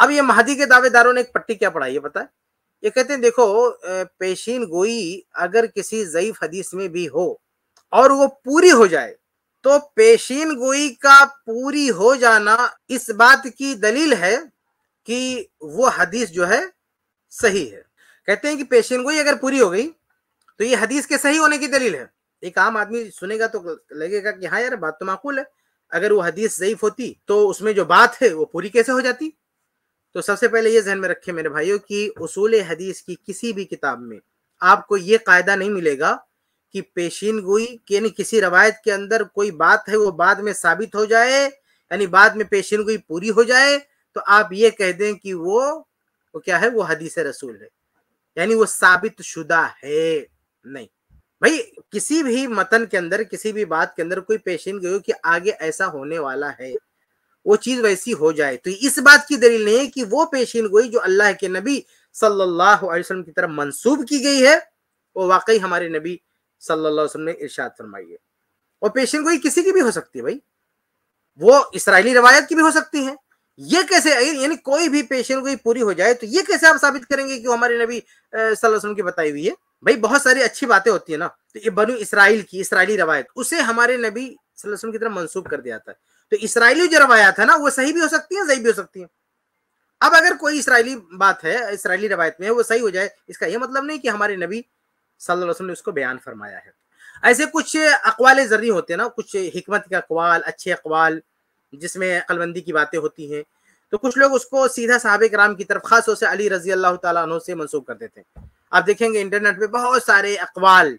अब ये महदी के दावेदारों ने एक पट्टी क्या पढ़ाई है पता है ये कहते हैं देखो पेशीन गोई अगर किसी जयीफ हदीस में भी हो और वो पूरी हो जाए तो पेशीन गोई का पूरी हो जाना इस बात की दलील है कि वो हदीस जो है सही है कहते हैं कि पेशीन गोई अगर पूरी हो गई तो ये हदीस के सही होने की दलील है एक आम आदमी सुनेगा तो लगेगा कि हाँ यार बात तो माकूल है अगर वो हदीस जयीफ होती तो उसमें जो बात है वो पूरी कैसे हो जाती तो सबसे पहले ये जहन में रखे मेरे भाइयों की उसूल हदीस की किसी भी किताब में आपको ये कायदा नहीं मिलेगा कि पेशीन गोई यानी किसी रवायत के अंदर कोई बात है वो बाद में साबित हो जाए यानी बाद में पेशीन गोई पूरी हो जाए तो आप ये कह दें कि वो वो क्या है वो हदीस रसूल है यानी वो साबित शुदा है नहीं भाई किसी भी मतन के अंदर किसी भी बात के अंदर कोई पेशीन गई हो कि आगे ऐसा होने वाला है वो चीज वैसी हो जाए तो इस बात की दलील नहीं है कि वो पेशीन गोई जो अल्लाह के नबी सल्लल्लाहु अलैहि वसल्लम की तरफ मंसूब की गई है वो वाकई हमारे नबी सल्लल्लाहु अलैहि वसल्लम ने इरशाद फरमाई है और पेशीन गोई किसी की भी हो सकती है भाई वो इसराइली रवायत की भी हो सकती है ये कैसे यानी कोई भी पेशन गोई पूरी हो जाए तो ये कैसे आप साबित करेंगे कि हमारे नबी सल्लम की बताई हुई है भाई बहुत सारी अच्छी बातें होती है ना तो ये बनू इसराइल की इसराइली रवायत उसे हमारे नबी सल्लम की तरफ मंसूब कर दिया था तो इसराइली जो रवायात है ना वो सही भी हो सकती है सही भी हो सकती है अब अगर कोई इसराइली बात है इसराइली रवायत में वो सही हो जाए इसका यह मतलब नहीं कि हमारे नबी सल्लल्लाहु ने उसको बयान फरमाया है ऐसे कुछ अकवाल जरिए होते हैं ना कुछ हमत के अकवाल अच्छे अकवाल जिसमें अकलबंदी की बातें होती हैं तो कुछ लोग उसको सीधा साहब कराम की तरफ खास तौर से अली रजी अल्लाह तु से मनसूब कर देते हैं आप देखेंगे इंटरनेट पे बहुत सारे अकवाल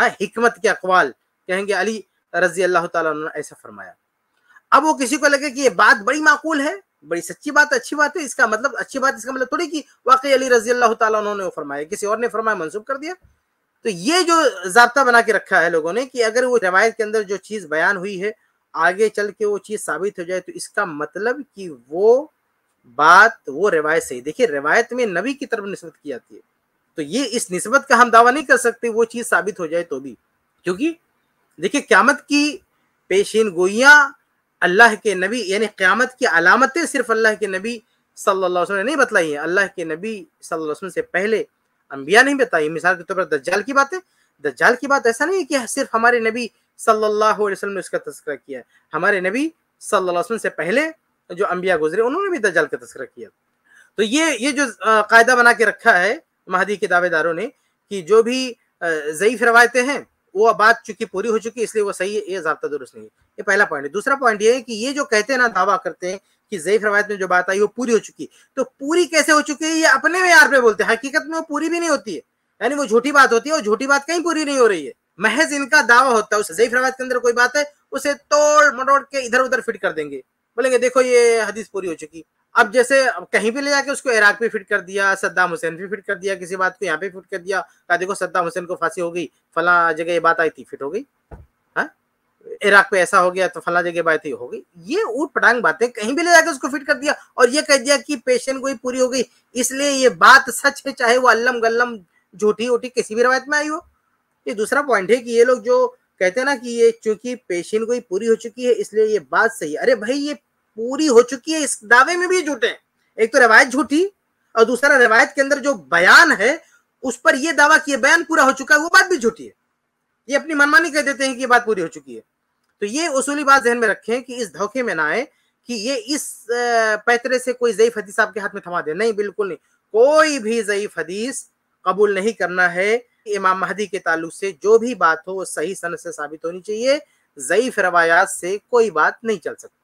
हाँ हमत के अकवाल कहेंगे अली रजी अल्लाह तुम ऐसा फरमाया अब वो किसी को लगे कि ये बात बड़ी माकूल है बड़ी सच्ची बात अच्छी बात है इसका मतलब अच्छी बात इसका मतलब थोड़ी कि वाकई अली रजी अल्लाह ताला उन्होंने फरमाया किसी और ने फरमाया मनसूब कर दिया तो ये जो जबता बना के रखा है लोगों ने कि अगर वो रवायत के अंदर जो चीज़ बयान हुई है आगे चल के वो चीज़ साबित हो जाए तो इसका मतलब कि वो बात वो रिवायत सही देखिए रिवायत में नबी की तरफ नस्बत की जाती है तो ये इस नस्बत का हम दावा नहीं कर सकते वो चीज़ साबित हो जाए तो भी क्योंकि देखिए क्यामत की पेशीन गोइयां अल्लाह के नबी यानी क़्यामत की अलामतें सिर्फ अल्लाह के नबी सल्लल्लाहु अलैहि वसल्लम ने नहीं बतलाई हैं अल्लाह के नबी सल्लल्लाहु अलैहि वसल्लम से पहले अम्बिया नहीं बताई मिसाल के तौर पर दज्जाल की बात है दज्जाल की बात ऐसा नहीं है कि सिर्फ हमारे नबी सल्लल्लाहु अलैहि वसल्लम ने उसका तस्करा किया है हमारे नबी सल्लल्लाहु अलैहि वसल्लम से पहले जो अम्बिया गुजरे उन्होंने भी दज्जाल का तस्करा किया तो ये ये जो कायदा बना के रखा है महदी के दावेदारों ने कि जो भी ज़यीफ़ रवायतें हैं वो बात चूंकि पूरी हो चुकी इसलिए वो सही है ये जबता दुरुस्त नहीं है ये पहला पॉइंट है दूसरा पॉइंट ये है कि ये जो कहते हैं ना दावा करते हैं कि जयफ रवायत में जो बात आई वो पूरी हो चुकी तो पूरी कैसे हो चुकी है ये अपने मैार पे बोलते हैं हकीकत में वो पूरी भी नहीं होती है यानी वो झूठी बात होती है और झूठी बात कहीं पूरी नहीं हो रही है महज इनका दावा होता है उस जयफ रवायत के अंदर कोई बात है उसे तोड़ मटोड़ के इधर उधर फिट कर देंगे बोलेंगे देखो ये हदीस पूरी हो चुकी अब जैसे कहीं भी ले जाके उसको इराक भी फिट कर दिया सद्दाम हुसैन भी फिट कर दिया किसी बात को यहाँ पे फिट कर दिया कहा देखो सद्दाम हुसैन को फांसी हो गई फला जगह ये बात आई थी फिट हो गई हाँ? इराक पे ऐसा हो गया तो फला जगह बात हो गई ये ऊट पटांग बातें कहीं भी ले जाकर उसको फिट कर दिया और ये कह दिया कि पेशन गोई पूरी हो गई इसलिए ये बात सच है चाहे वो अल्लम गल्लम झूठी उठी किसी भी रवायत में आई हो ये दूसरा पॉइंट है कि ये लोग जो कहते हैं ना कि ये चूंकि पेशेंट कोई पूरी हो चुकी है इसलिए ये बात सही अरे भाई ये पूरी हो चुकी है इस दावे में भी झूठे हैं एक तो रवायत झूठी और दूसरा रवायत के अंदर जो बयान है उस पर यह दावा किया बयान पूरा हो चुका है वो बात भी झूठी है ये अपनी मनमानी कह देते हैं कि बात पूरी हो चुकी है तो ये उसूली बात जहन में रखें कि इस धोखे में ना आए कि ये इस पैतरे से कोई जयीफ हदीस आपके हाथ में थमा दे नहीं बिल्कुल नहीं कोई भी जयीफ हदीस कबूल नहीं करना है इमाम महदी के ताल्लुक से जो भी बात हो वो सही सनत से साबित होनी चाहिए जयीफ रवायात से कोई बात नहीं चल सकती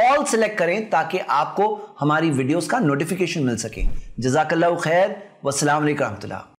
ऑल सेलेक्ट करें ताकि आपको हमारी वीडियोस का नोटिफिकेशन मिल सके जजाकल्ला खैर वसलम वरहमल्ला